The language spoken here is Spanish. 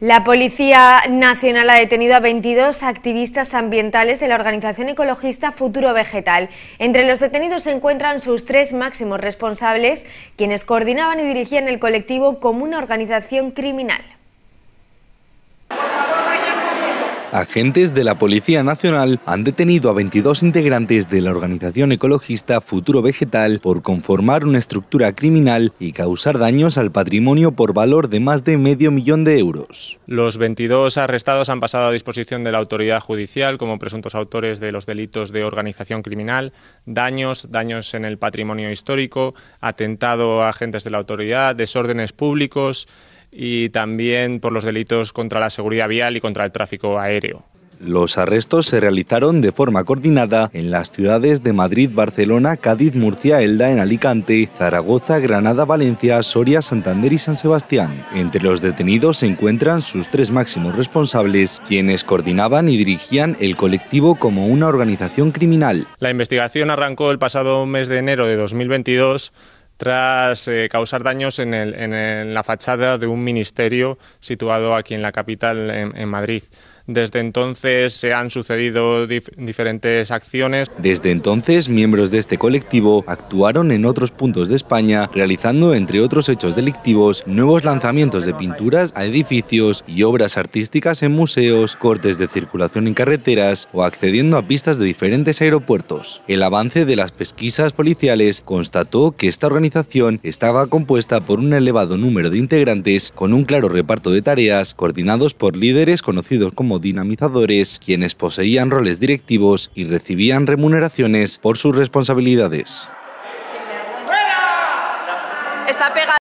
La Policía Nacional ha detenido a 22 activistas ambientales de la organización ecologista Futuro Vegetal. Entre los detenidos se encuentran sus tres máximos responsables, quienes coordinaban y dirigían el colectivo como una organización criminal. agentes de la Policía Nacional han detenido a 22 integrantes de la organización ecologista Futuro Vegetal por conformar una estructura criminal y causar daños al patrimonio por valor de más de medio millón de euros. Los 22 arrestados han pasado a disposición de la autoridad judicial como presuntos autores de los delitos de organización criminal, daños, daños en el patrimonio histórico, atentado a agentes de la autoridad, desórdenes públicos, y también por los delitos contra la seguridad vial y contra el tráfico aéreo. Los arrestos se realizaron de forma coordinada en las ciudades de Madrid, Barcelona, Cádiz, Murcia, Elda, en Alicante, Zaragoza, Granada, Valencia, Soria, Santander y San Sebastián. Entre los detenidos se encuentran sus tres máximos responsables, quienes coordinaban y dirigían el colectivo como una organización criminal. La investigación arrancó el pasado mes de enero de 2022 tras eh, causar daños en, la fachada de un ministerio situado aquí en la capital, en Madrid. Desde entonces se han sucedido diferentes acciones. Desde entonces, miembros de este colectivo actuaron en otros puntos de España, realizando, entre otros hechos delictivos, nuevos lanzamientos de pinturas a edificios y obras artísticas en museos, cortes de circulación en carreteras o accediendo a pistas de diferentes aeropuertos. El avance de las pesquisas policiales constató que esta organización estaba compuesta por un elevado número de integrantes con un claro reparto de tareas coordinados por líderes conocidos como dinamizadores, quienes poseían roles directivos y recibían remuneraciones por sus responsabilidades.